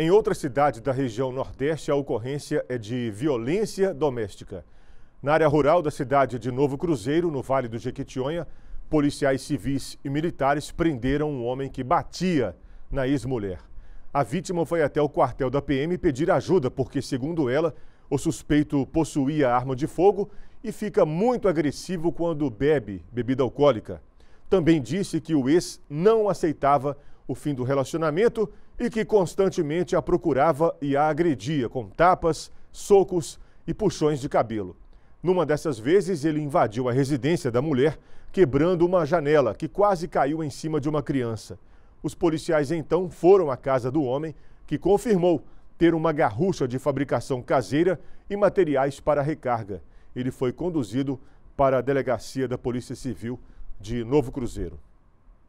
Em outras cidades da região Nordeste, a ocorrência é de violência doméstica. Na área rural da cidade de Novo Cruzeiro, no Vale do Jequitinhonha, policiais civis e militares prenderam um homem que batia na ex-mulher. A vítima foi até o quartel da PM pedir ajuda, porque, segundo ela, o suspeito possuía arma de fogo e fica muito agressivo quando bebe bebida alcoólica. Também disse que o ex não aceitava o fim do relacionamento e que constantemente a procurava e a agredia com tapas, socos e puxões de cabelo. Numa dessas vezes, ele invadiu a residência da mulher, quebrando uma janela que quase caiu em cima de uma criança. Os policiais então foram à casa do homem, que confirmou ter uma garrucha de fabricação caseira e materiais para recarga. Ele foi conduzido para a delegacia da Polícia Civil de Novo Cruzeiro.